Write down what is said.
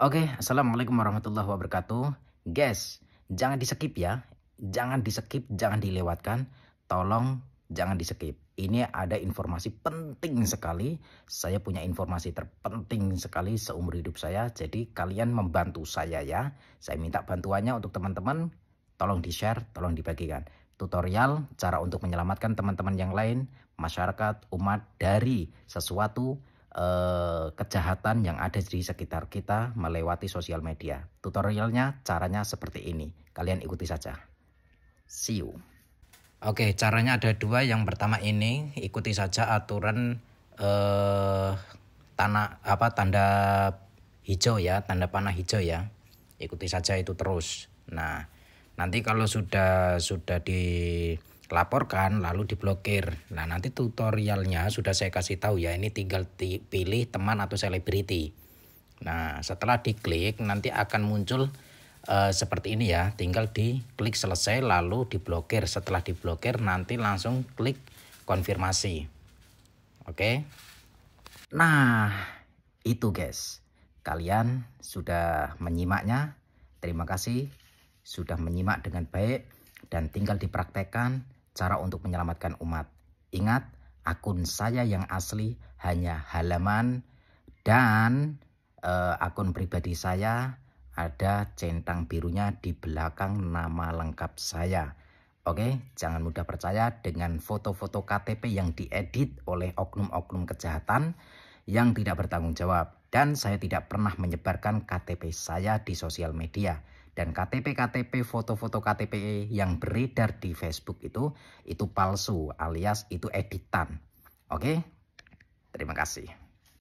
Oke, Assalamualaikum warahmatullahi wabarakatuh. Guys, jangan di skip ya. Jangan di skip, jangan dilewatkan. Tolong jangan di skip. Ini ada informasi penting sekali. Saya punya informasi terpenting sekali seumur hidup saya. Jadi kalian membantu saya ya. Saya minta bantuannya untuk teman-teman. Tolong di-share, tolong dibagikan. Tutorial cara untuk menyelamatkan teman-teman yang lain, masyarakat, umat dari sesuatu Eh, kejahatan yang ada di sekitar kita melewati sosial media. Tutorialnya caranya seperti ini. Kalian ikuti saja. See you. Oke, caranya ada dua. Yang pertama ini ikuti saja aturan eh, tanah apa tanda hijau ya, tanda panah hijau ya. Ikuti saja itu terus. Nah, nanti kalau sudah sudah di laporkan lalu diblokir. Nah, nanti tutorialnya sudah saya kasih tahu ya. Ini tinggal pilih teman atau selebriti. Nah, setelah diklik nanti akan muncul uh, seperti ini ya. Tinggal diklik selesai lalu diblokir. Setelah diblokir nanti langsung klik konfirmasi. Oke. Okay? Nah, itu guys. Kalian sudah menyimaknya. Terima kasih sudah menyimak dengan baik dan tinggal dipraktekkan cara untuk menyelamatkan umat. Ingat, akun saya yang asli hanya halaman dan e, akun pribadi saya ada centang birunya di belakang nama lengkap saya. Oke, jangan mudah percaya dengan foto-foto KTP yang diedit oleh oknum-oknum kejahatan yang tidak bertanggung jawab dan saya tidak pernah menyebarkan KTP saya di sosial media dan KTP-KTP foto-foto KTP yang beredar di Facebook itu itu palsu alias itu editan. Oke? Terima kasih.